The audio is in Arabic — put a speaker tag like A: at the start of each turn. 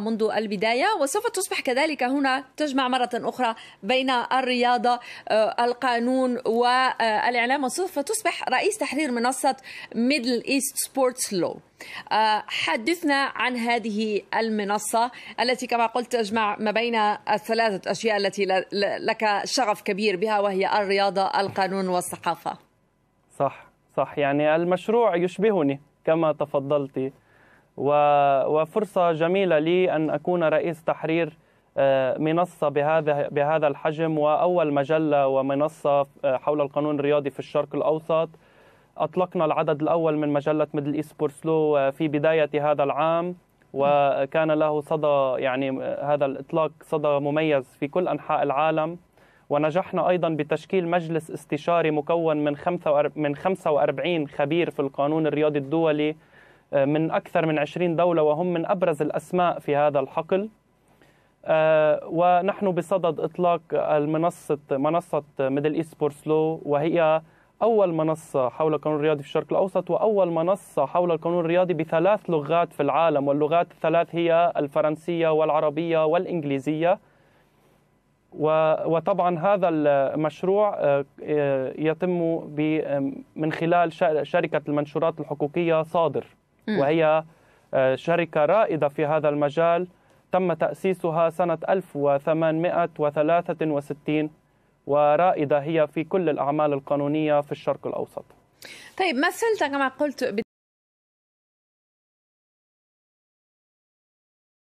A: منذ البداية وسوف تصبح كذلك هنا تجمع مرة أخرى بين الرياضة آه، القانون والإعلام وسوف تصبح رئيس تحرير منصة ميدل إيست سبورتس لو حدثنا عن هذه المنصة التي كما قلت تجمع ما بين الثلاثة أشياء التي لك شغف كبير بها وهي الرياضة القانون والثقافة
B: صح صح يعني المشروع يشبهني كما تفضلتي وفرصة جميلة لي أن أكون رئيس تحرير آه، منصة بهذا بهذا الحجم وأول مجلة ومنصة آه، حول القانون الرياضي في الشرق الأوسط أطلقنا العدد الأول من مجلة ميدل إيسبورتس لو في بداية هذا العام وكان له صدى يعني آه، هذا الإطلاق صدى مميز في كل أنحاء العالم ونجحنا أيضا بتشكيل مجلس استشاري مكون من 45 خبير في القانون الرياضي الدولي من أكثر من 20 دولة وهم من أبرز الأسماء في هذا الحقل آه، ونحن بصدد إطلاق المنصة منصة ميدل إيست لو وهي أول منصة حول القانون الرياضي في الشرق الأوسط وأول منصة حول القانون الرياضي بثلاث لغات في العالم واللغات الثلاث هي الفرنسية والعربية والإنجليزية وطبعا هذا المشروع آه، آه، يتم من خلال شركة المنشورات الحقوقية صادر وهي آه، شركة رائدة في هذا المجال تم تأسيسها سنة 1863 ورائدة هي في كل الأعمال القانونية في الشرق الأوسط
A: طيب مثلت كما قلت